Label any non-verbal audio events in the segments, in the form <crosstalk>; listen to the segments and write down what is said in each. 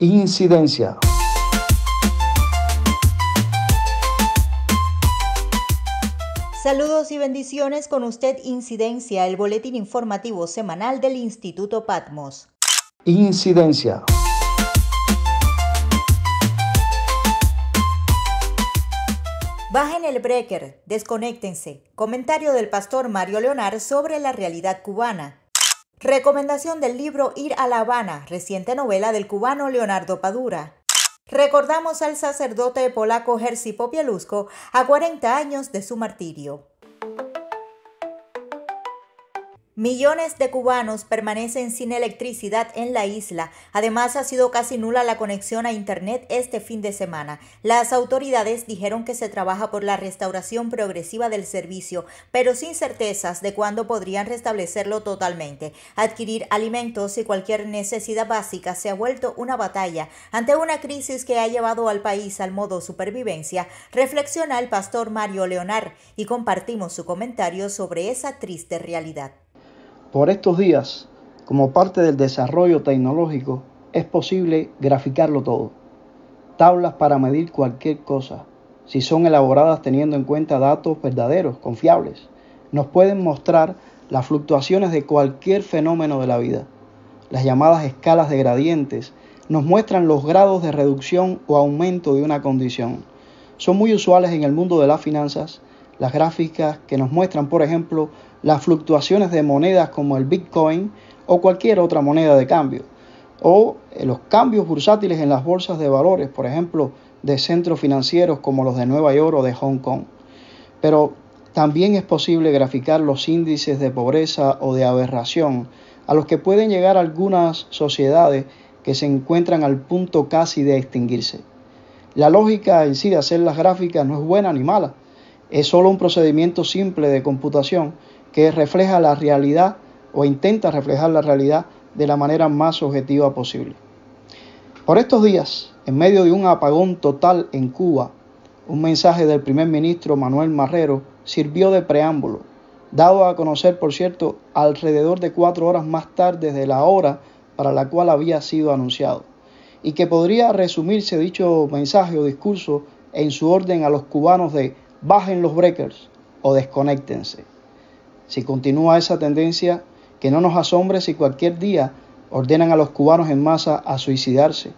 incidencia. Saludos y bendiciones con usted Incidencia, el boletín informativo semanal del Instituto Patmos. Incidencia. Bajen el breaker, desconéctense. Comentario del pastor Mario Leonard sobre la realidad cubana. Recomendación del libro Ir a La Habana, reciente novela del cubano Leonardo Padura. Recordamos al sacerdote polaco Jerzy Popieluszko a 40 años de su martirio. Millones de cubanos permanecen sin electricidad en la isla. Además, ha sido casi nula la conexión a Internet este fin de semana. Las autoridades dijeron que se trabaja por la restauración progresiva del servicio, pero sin certezas de cuándo podrían restablecerlo totalmente. Adquirir alimentos y cualquier necesidad básica se ha vuelto una batalla ante una crisis que ha llevado al país al modo supervivencia, reflexiona el pastor Mario Leonard y compartimos su comentario sobre esa triste realidad. Por estos días, como parte del desarrollo tecnológico, es posible graficarlo todo. Tablas para medir cualquier cosa, si son elaboradas teniendo en cuenta datos verdaderos, confiables, nos pueden mostrar las fluctuaciones de cualquier fenómeno de la vida. Las llamadas escalas de gradientes nos muestran los grados de reducción o aumento de una condición. Son muy usuales en el mundo de las finanzas las gráficas que nos muestran, por ejemplo, las fluctuaciones de monedas como el Bitcoin o cualquier otra moneda de cambio, o eh, los cambios bursátiles en las bolsas de valores, por ejemplo, de centros financieros como los de Nueva York o de Hong Kong. Pero también es posible graficar los índices de pobreza o de aberración a los que pueden llegar algunas sociedades que se encuentran al punto casi de extinguirse. La lógica en sí de hacer las gráficas no es buena ni mala, es solo un procedimiento simple de computación que refleja la realidad o intenta reflejar la realidad de la manera más objetiva posible. Por estos días, en medio de un apagón total en Cuba, un mensaje del primer ministro Manuel Marrero sirvió de preámbulo, dado a conocer, por cierto, alrededor de cuatro horas más tarde de la hora para la cual había sido anunciado, y que podría resumirse dicho mensaje o discurso en su orden a los cubanos de bajen los breakers o desconéctense. Si continúa esa tendencia, que no nos asombre si cualquier día ordenan a los cubanos en masa a suicidarse,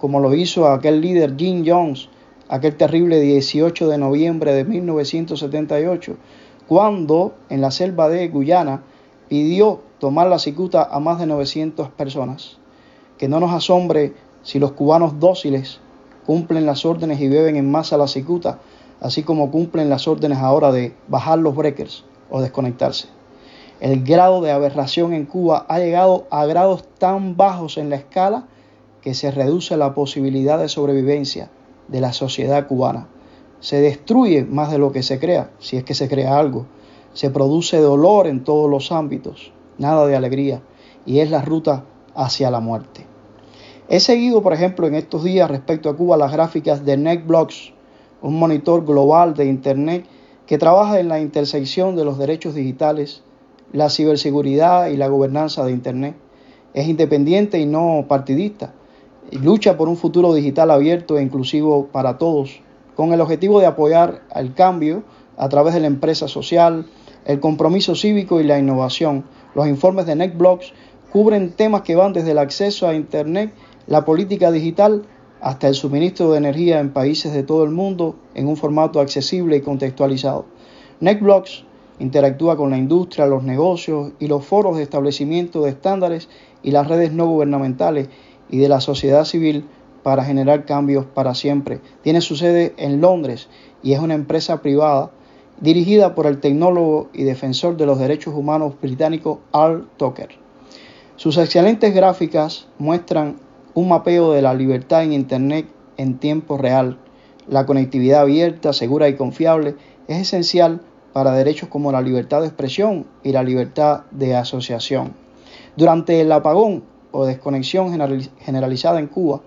como lo hizo aquel líder Jim Jones aquel terrible 18 de noviembre de 1978, cuando en la selva de Guyana pidió tomar la cicuta a más de 900 personas. Que no nos asombre si los cubanos dóciles cumplen las órdenes y beben en masa la cicuta, así como cumplen las órdenes ahora de bajar los breakers o desconectarse. El grado de aberración en Cuba ha llegado a grados tan bajos en la escala que se reduce la posibilidad de sobrevivencia de la sociedad cubana. Se destruye más de lo que se crea, si es que se crea algo. Se produce dolor en todos los ámbitos, nada de alegría, y es la ruta hacia la muerte. He seguido, por ejemplo, en estos días respecto a Cuba las gráficas de NetBlocks, un monitor global de Internet que trabaja en la intersección de los derechos digitales, la ciberseguridad y la gobernanza de Internet. Es independiente y no partidista. Y lucha por un futuro digital abierto e inclusivo para todos, con el objetivo de apoyar el cambio a través de la empresa social, el compromiso cívico y la innovación. Los informes de NetBlocks cubren temas que van desde el acceso a Internet, la política digital hasta el suministro de energía en países de todo el mundo en un formato accesible y contextualizado. NetBlocks interactúa con la industria, los negocios y los foros de establecimiento de estándares y las redes no gubernamentales y de la sociedad civil para generar cambios para siempre. Tiene su sede en Londres y es una empresa privada dirigida por el tecnólogo y defensor de los derechos humanos británico Al Tucker. Sus excelentes gráficas muestran un mapeo de la libertad en Internet en tiempo real. La conectividad abierta, segura y confiable es esencial para derechos como la libertad de expresión y la libertad de asociación. Durante el apagón o desconexión generalizada en Cuba,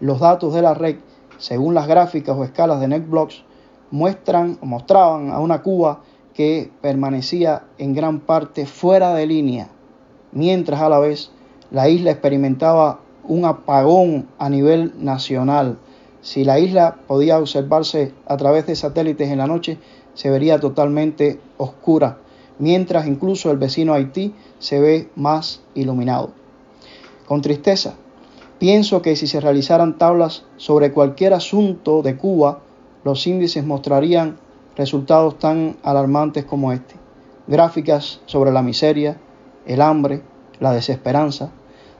los datos de la red, según las gráficas o escalas de NetBlocks, muestran mostraban a una Cuba que permanecía en gran parte fuera de línea, mientras a la vez la isla experimentaba un apagón a nivel nacional. Si la isla podía observarse a través de satélites en la noche, se vería totalmente oscura, mientras incluso el vecino Haití se ve más iluminado. Con tristeza, pienso que si se realizaran tablas sobre cualquier asunto de Cuba, los índices mostrarían resultados tan alarmantes como este. Gráficas sobre la miseria, el hambre, la desesperanza,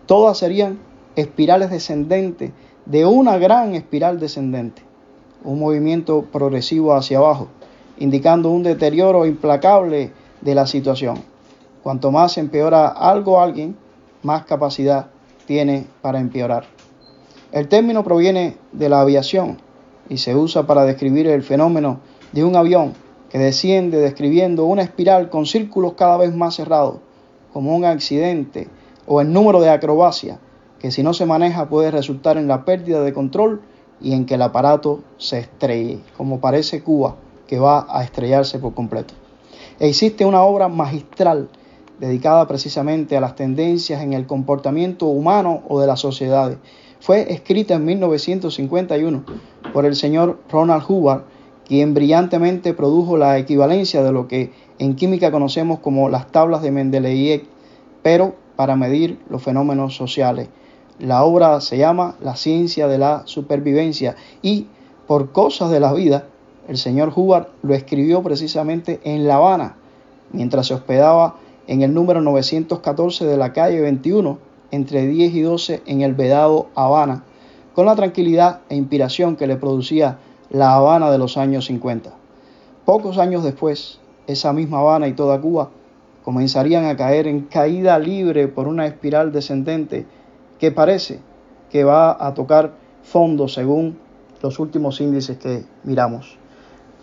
todas serían espirales descendentes, de una gran espiral descendente, un movimiento progresivo hacia abajo, indicando un deterioro implacable de la situación. Cuanto más empeora algo o alguien, más capacidad tiene para empeorar. El término proviene de la aviación y se usa para describir el fenómeno de un avión que desciende describiendo una espiral con círculos cada vez más cerrados, como un accidente o el número de acrobacias que si no se maneja puede resultar en la pérdida de control y en que el aparato se estrelle, como parece Cuba, que va a estrellarse por completo. Existe una obra magistral dedicada precisamente a las tendencias en el comportamiento humano o de las sociedades. Fue escrita en 1951 por el señor Ronald Hubbard, quien brillantemente produjo la equivalencia de lo que en química conocemos como las tablas de Mendeleev, pero para medir los fenómenos sociales. La obra se llama La ciencia de la supervivencia y por cosas de la vida, el señor Hubbard lo escribió precisamente en La Habana, mientras se hospedaba en el número 914 de la calle 21, entre 10 y 12 en el Vedado Habana, con la tranquilidad e inspiración que le producía la Habana de los años 50. Pocos años después, esa misma Habana y toda Cuba comenzarían a caer en caída libre por una espiral descendente que parece que va a tocar fondo según los últimos índices que miramos.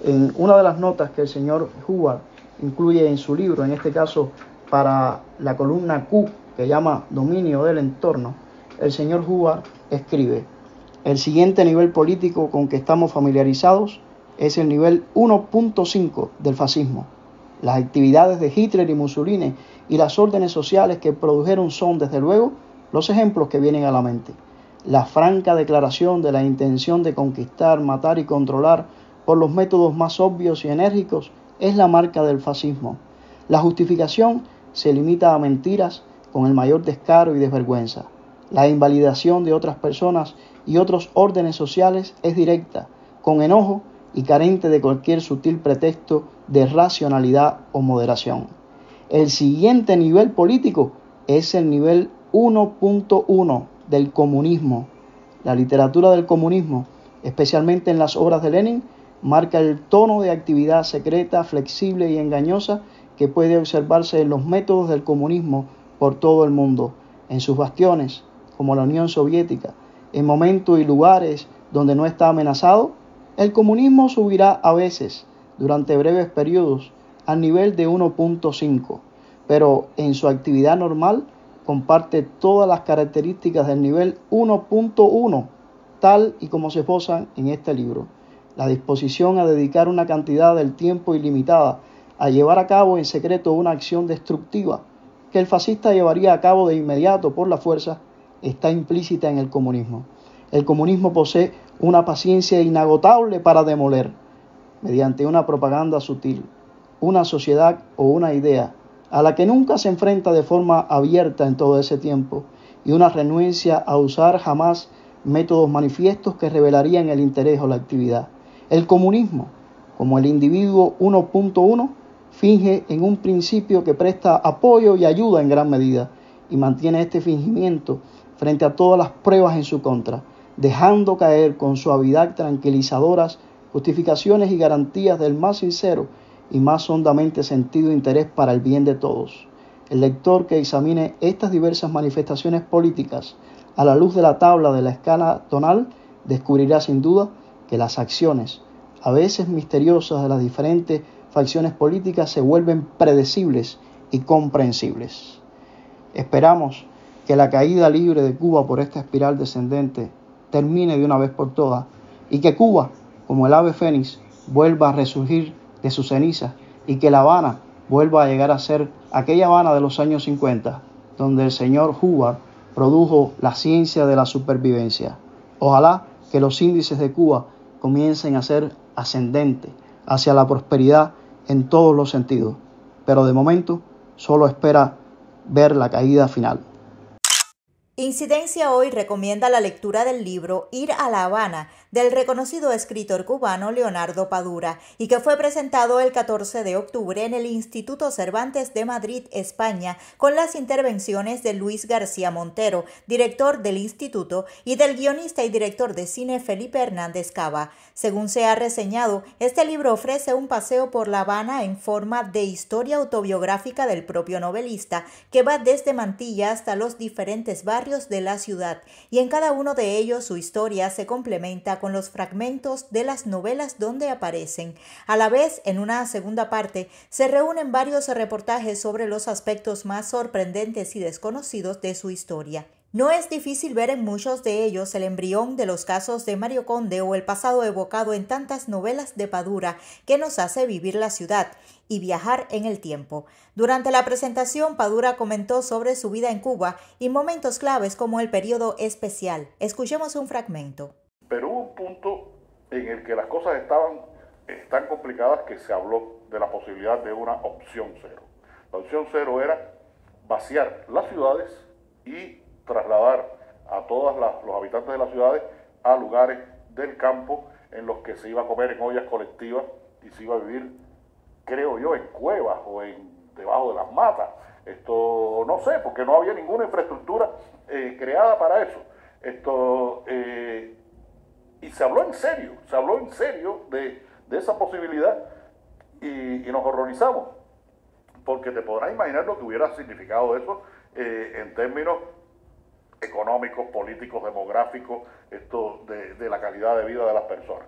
En una de las notas que el señor Hubbard incluye en su libro, en este caso para la columna Q, que llama dominio del entorno, el señor Hubbard escribe, el siguiente nivel político con que estamos familiarizados es el nivel 1.5 del fascismo. Las actividades de Hitler y Mussolini y las órdenes sociales que produjeron son, desde luego, los ejemplos que vienen a la mente. La franca declaración de la intención de conquistar, matar y controlar por los métodos más obvios y enérgicos es la marca del fascismo. La justificación se limita a mentiras con el mayor descaro y desvergüenza. La invalidación de otras personas y otros órdenes sociales es directa, con enojo y carente de cualquier sutil pretexto de racionalidad o moderación. El siguiente nivel político es el nivel 1.1 del comunismo. La literatura del comunismo, especialmente en las obras de Lenin, marca el tono de actividad secreta, flexible y engañosa que puede observarse en los métodos del comunismo por todo el mundo, en sus bastiones, como la Unión Soviética, en momentos y lugares donde no está amenazado, el comunismo subirá a veces, durante breves periodos, al nivel de 1.5, pero en su actividad normal comparte todas las características del nivel 1.1, tal y como se esbozan en este libro. La disposición a dedicar una cantidad del tiempo ilimitada a llevar a cabo en secreto una acción destructiva que el fascista llevaría a cabo de inmediato por la fuerza está implícita en el comunismo. El comunismo posee una paciencia inagotable para demoler, mediante una propaganda sutil, una sociedad o una idea a la que nunca se enfrenta de forma abierta en todo ese tiempo, y una renuencia a usar jamás métodos manifiestos que revelarían el interés o la actividad. El comunismo, como el individuo 1.1, finge en un principio que presta apoyo y ayuda en gran medida, y mantiene este fingimiento frente a todas las pruebas en su contra, dejando caer con suavidad tranquilizadoras justificaciones y garantías del más sincero y más hondamente sentido interés para el bien de todos. El lector que examine estas diversas manifestaciones políticas a la luz de la tabla de la escala tonal descubrirá sin duda que las acciones, a veces misteriosas, de las diferentes facciones políticas se vuelven predecibles y comprensibles. Esperamos que la caída libre de Cuba por esta espiral descendente termine de una vez por todas y que Cuba, como el ave fénix, vuelva a resurgir de sus cenizas y que La Habana vuelva a llegar a ser aquella Habana de los años 50, donde el señor Hubbard produjo la ciencia de la supervivencia. Ojalá que los índices de Cuba comiencen a ser ascendentes hacia la prosperidad en todos los sentidos, pero de momento solo espera ver la caída final. Incidencia Hoy recomienda la lectura del libro Ir a La Habana del reconocido escritor cubano Leonardo Padura y que fue presentado el 14 de octubre en el Instituto Cervantes de Madrid, España, con las intervenciones de Luis García Montero, director del instituto, y del guionista y director de cine Felipe Hernández Cava. Según se ha reseñado, este libro ofrece un paseo por La Habana en forma de historia autobiográfica del propio novelista que va desde Mantilla hasta los diferentes barrios de la ciudad y en cada uno de ellos su historia se complementa con los fragmentos de las novelas donde aparecen. A la vez, en una segunda parte, se reúnen varios reportajes sobre los aspectos más sorprendentes y desconocidos de su historia. No es difícil ver en muchos de ellos el embrión de los casos de Mario Conde o el pasado evocado en tantas novelas de Padura que nos hace vivir la ciudad y viajar en el tiempo. Durante la presentación, Padura comentó sobre su vida en Cuba y momentos claves como el periodo especial. Escuchemos un fragmento. Pero hubo un punto en el que las cosas estaban tan complicadas que se habló de la posibilidad de una opción cero. La opción cero era vaciar las ciudades y trasladar a todos los habitantes de las ciudades a lugares del campo en los que se iba a comer en ollas colectivas y se iba a vivir, creo yo, en cuevas o en debajo de las matas. Esto no sé, porque no había ninguna infraestructura eh, creada para eso. Esto, eh, y se habló en serio, se habló en serio de, esa posibilidad y, nos horrorizamos, porque te podrás imaginar lo que hubiera significado eso eh, en términos económicos, políticos, demográficos, esto de, la calidad de vida de las personas.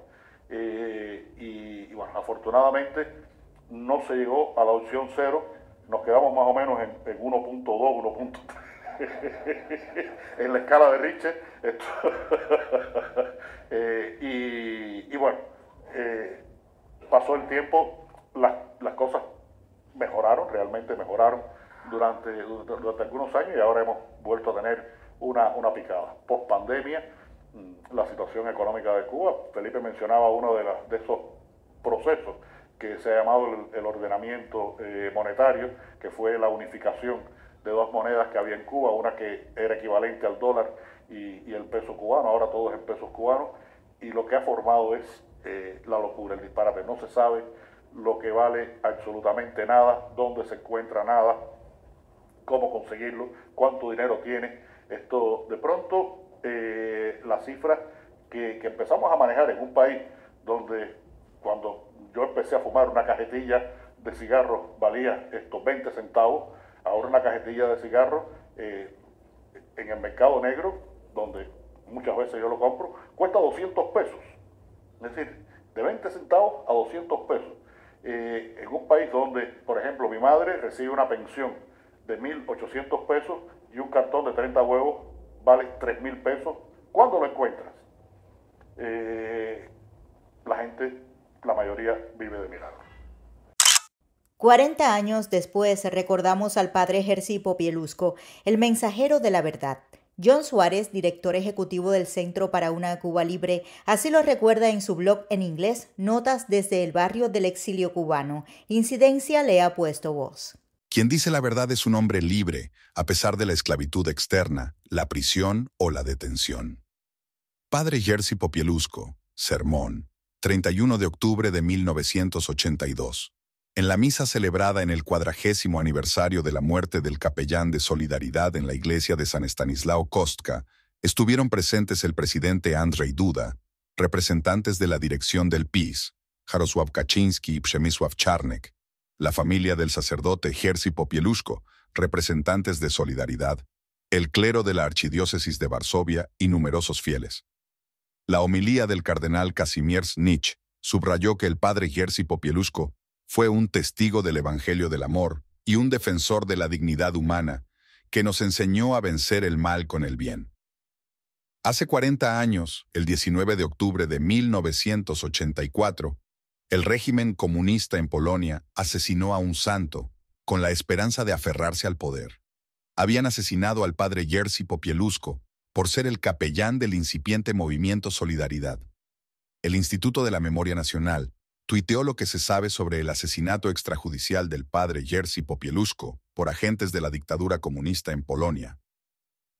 Eh, y, bueno, afortunadamente no se llegó a la opción cero, nos quedamos más o menos en, 1.2, 1.3 <laughs> en la escala de Richter. <laughs> Eh, y, bueno, eh, pasó el tiempo, las, cosas mejoraron, realmente mejoraron durante, durante algunos años y ahora hemos vuelto a tener una, picada. Post pandemia, mm, la situación económica de Cuba, Felipe mencionaba uno de, las, de esos procesos que se ha llamado el, ordenamiento eh, monetario, que fue la unificación de dos monedas que había en Cuba, una que era equivalente al dólar y, y el peso cubano, ahora todo es en pesos cubanos, y lo que ha formado es eh, la locura, el disparate. No se sabe lo que vale absolutamente nada, dónde se encuentra nada, cómo conseguirlo, cuánto dinero tiene esto, de pronto, eh, las cifras que, empezamos a manejar en un país donde cuando yo empecé a fumar una cajetilla de cigarros valía estos 20 centavos, ahora una cajetilla de cigarros eh, en el mercado negro, donde muchas veces yo lo compro, cuesta 200 pesos. Es decir, de 20 centavos a 200 pesos. Eh, en un país donde, por ejemplo, mi madre recibe una pensión de 1.800 pesos y un cartón de 30 huevos vale 3 mil pesos ¿Cuándo lo encuentras. Eh, la gente, la mayoría, vive de milagros. 40 años después recordamos al padre Jerzy Pielusco, el mensajero de la verdad. John Suárez, director ejecutivo del Centro para una Cuba Libre, así lo recuerda en su blog en inglés, Notas desde el barrio del exilio cubano. Incidencia le ha puesto voz. Quien dice la verdad es un hombre libre, a pesar de la esclavitud externa, la prisión o la detención. Padre Jerzy Popielusco, Sermón, 31 de octubre de 1982. En la misa celebrada en el cuadragésimo aniversario de la muerte del capellán de Solidaridad en la iglesia de San Estanislao Kostka, estuvieron presentes el presidente Andrzej Duda, representantes de la dirección del PIS, Jarosław Kaczynski y Przemysław Czarnek, la familia del sacerdote Jerzy Popieluszko, representantes de Solidaridad, el clero de la Archidiócesis de Varsovia y numerosos fieles. La homilía del cardenal Casimierz Nietzsche subrayó que el padre Jerzy Popieluszko fue un testigo del Evangelio del Amor y un defensor de la dignidad humana, que nos enseñó a vencer el mal con el bien. Hace 40 años, el 19 de octubre de 1984, el régimen comunista en Polonia asesinó a un santo, con la esperanza de aferrarse al poder. Habían asesinado al padre Jerzy Popielusko por ser el capellán del incipiente movimiento Solidaridad. El Instituto de la Memoria Nacional tuiteó lo que se sabe sobre el asesinato extrajudicial del padre Jerzy Popielusko por agentes de la dictadura comunista en Polonia.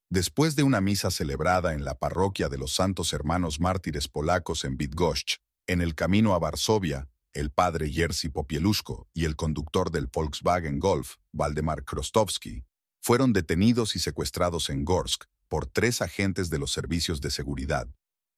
Después de una misa celebrada en la parroquia de los Santos Hermanos Mártires Polacos en Bydgoszcz, en el camino a Varsovia, el padre Jerzy Popieluszko y el conductor del Volkswagen Golf, Valdemar Krostowski, fueron detenidos y secuestrados en Gorsk por tres agentes de los servicios de seguridad,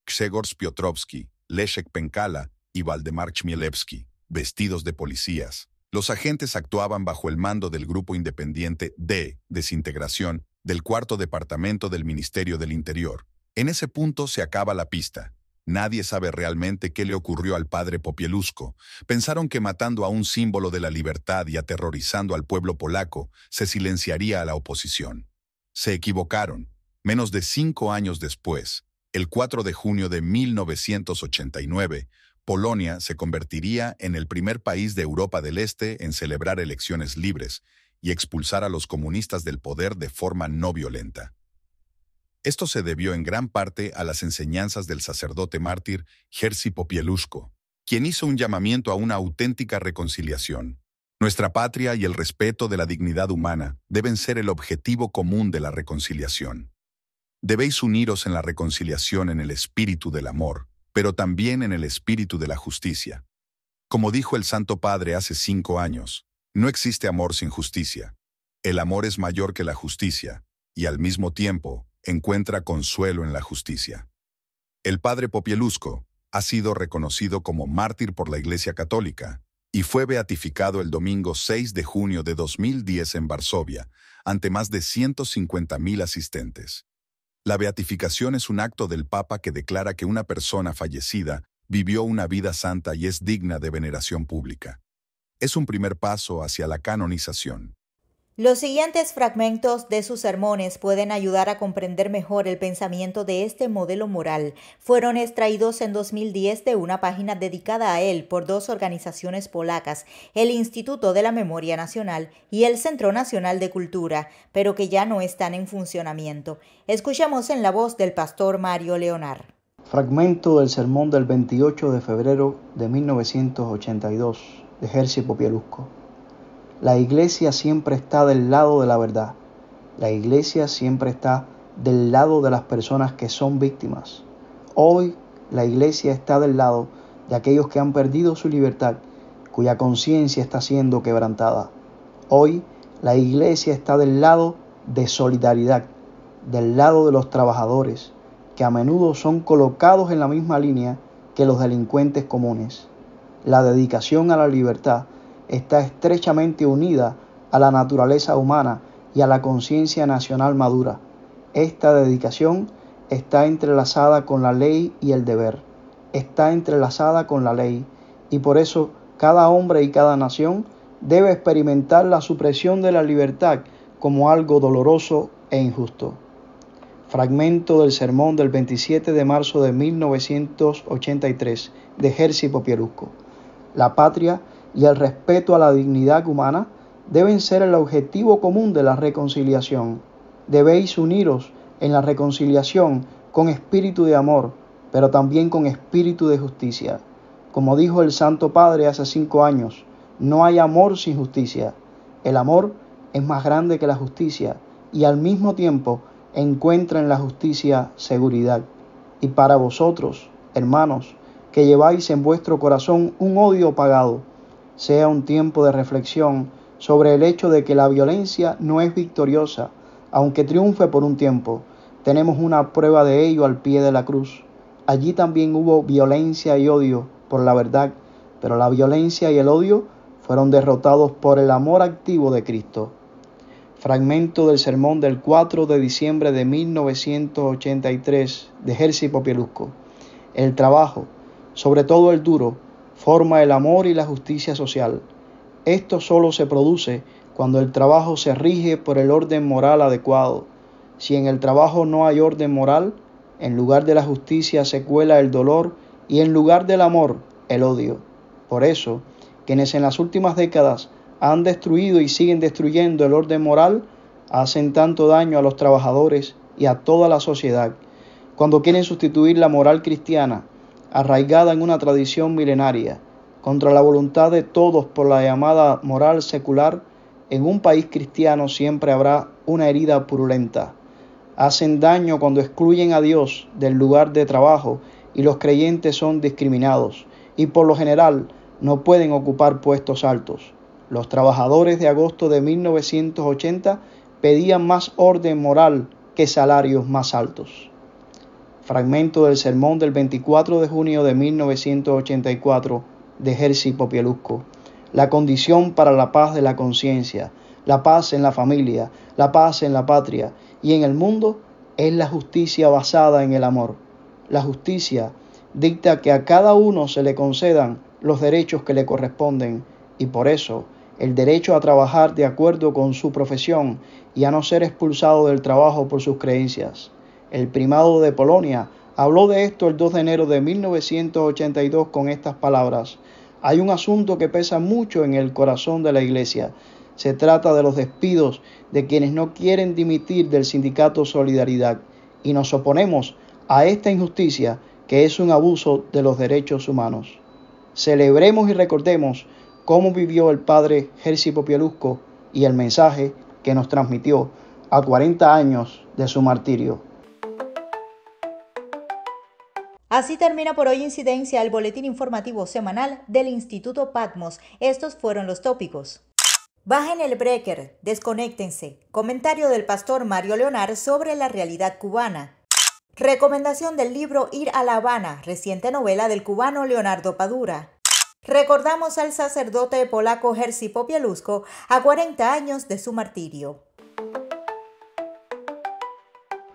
Ksegors Piotrowski, Leszek Penkala y Valdemar Chmielewski, vestidos de policías. Los agentes actuaban bajo el mando del grupo independiente D, Desintegración, del cuarto departamento del Ministerio del Interior. En ese punto se acaba la pista. Nadie sabe realmente qué le ocurrió al padre Popielusco. Pensaron que matando a un símbolo de la libertad y aterrorizando al pueblo polaco, se silenciaría a la oposición. Se equivocaron. Menos de cinco años después, el 4 de junio de 1989, Polonia se convertiría en el primer país de Europa del Este en celebrar elecciones libres y expulsar a los comunistas del poder de forma no violenta. Esto se debió en gran parte a las enseñanzas del sacerdote mártir Jerzy Popielusco, quien hizo un llamamiento a una auténtica reconciliación. Nuestra patria y el respeto de la dignidad humana deben ser el objetivo común de la reconciliación. Debéis uniros en la reconciliación en el espíritu del amor, pero también en el espíritu de la justicia. Como dijo el Santo Padre hace cinco años, no existe amor sin justicia. El amor es mayor que la justicia, y al mismo tiempo, encuentra consuelo en la justicia. El padre Popielusco ha sido reconocido como mártir por la Iglesia Católica y fue beatificado el domingo 6 de junio de 2010 en Varsovia, ante más de 150.000 asistentes. La beatificación es un acto del Papa que declara que una persona fallecida vivió una vida santa y es digna de veneración pública. Es un primer paso hacia la canonización. Los siguientes fragmentos de sus sermones pueden ayudar a comprender mejor el pensamiento de este modelo moral. Fueron extraídos en 2010 de una página dedicada a él por dos organizaciones polacas, el Instituto de la Memoria Nacional y el Centro Nacional de Cultura, pero que ya no están en funcionamiento. Escuchamos en la voz del pastor Mario Leonar. Fragmento del sermón del 28 de febrero de 1982 de Jerzy Popielusco. La iglesia siempre está del lado de la verdad. La iglesia siempre está del lado de las personas que son víctimas. Hoy la iglesia está del lado de aquellos que han perdido su libertad, cuya conciencia está siendo quebrantada. Hoy la iglesia está del lado de solidaridad, del lado de los trabajadores, que a menudo son colocados en la misma línea que los delincuentes comunes. La dedicación a la libertad está estrechamente unida a la naturaleza humana y a la conciencia nacional madura. Esta dedicación está entrelazada con la ley y el deber, está entrelazada con la ley, y por eso cada hombre y cada nación debe experimentar la supresión de la libertad como algo doloroso e injusto. Fragmento del sermón del 27 de marzo de 1983 de Jerzy Pierusco. La patria y el respeto a la dignidad humana deben ser el objetivo común de la reconciliación. Debéis uniros en la reconciliación con espíritu de amor, pero también con espíritu de justicia. Como dijo el Santo Padre hace cinco años, no hay amor sin justicia. El amor es más grande que la justicia y al mismo tiempo encuentra en la justicia seguridad. Y para vosotros, hermanos, que lleváis en vuestro corazón un odio pagado, sea un tiempo de reflexión sobre el hecho de que la violencia no es victoriosa, aunque triunfe por un tiempo. Tenemos una prueba de ello al pie de la cruz. Allí también hubo violencia y odio por la verdad, pero la violencia y el odio fueron derrotados por el amor activo de Cristo. Fragmento del sermón del 4 de diciembre de 1983 de Jerzy Popielusco. El trabajo, sobre todo el duro, forma el amor y la justicia social. Esto solo se produce cuando el trabajo se rige por el orden moral adecuado. Si en el trabajo no hay orden moral, en lugar de la justicia se cuela el dolor y en lugar del amor el odio. Por eso, quienes en las últimas décadas han destruido y siguen destruyendo el orden moral, hacen tanto daño a los trabajadores y a toda la sociedad. Cuando quieren sustituir la moral cristiana arraigada en una tradición milenaria, contra la voluntad de todos por la llamada moral secular, en un país cristiano siempre habrá una herida purulenta. Hacen daño cuando excluyen a Dios del lugar de trabajo y los creyentes son discriminados y por lo general no pueden ocupar puestos altos. Los trabajadores de agosto de 1980 pedían más orden moral que salarios más altos fragmento del sermón del 24 de junio de 1984 de Jerzy Popielusco. La condición para la paz de la conciencia, la paz en la familia, la paz en la patria y en el mundo es la justicia basada en el amor. La justicia dicta que a cada uno se le concedan los derechos que le corresponden y por eso el derecho a trabajar de acuerdo con su profesión y a no ser expulsado del trabajo por sus creencias el primado de Polonia, habló de esto el 2 de enero de 1982 con estas palabras. Hay un asunto que pesa mucho en el corazón de la Iglesia. Se trata de los despidos de quienes no quieren dimitir del sindicato Solidaridad y nos oponemos a esta injusticia que es un abuso de los derechos humanos. Celebremos y recordemos cómo vivió el padre Jerzy Popielusco y el mensaje que nos transmitió a 40 años de su martirio. Así termina por hoy incidencia el boletín informativo semanal del Instituto Patmos. Estos fueron los tópicos. Bajen el breaker, desconéctense. Comentario del pastor Mario Leonard sobre la realidad cubana. Recomendación del libro Ir a La Habana, reciente novela del cubano Leonardo Padura. Recordamos al sacerdote polaco Jerzy Popieluszko a 40 años de su martirio.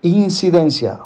Incidencia.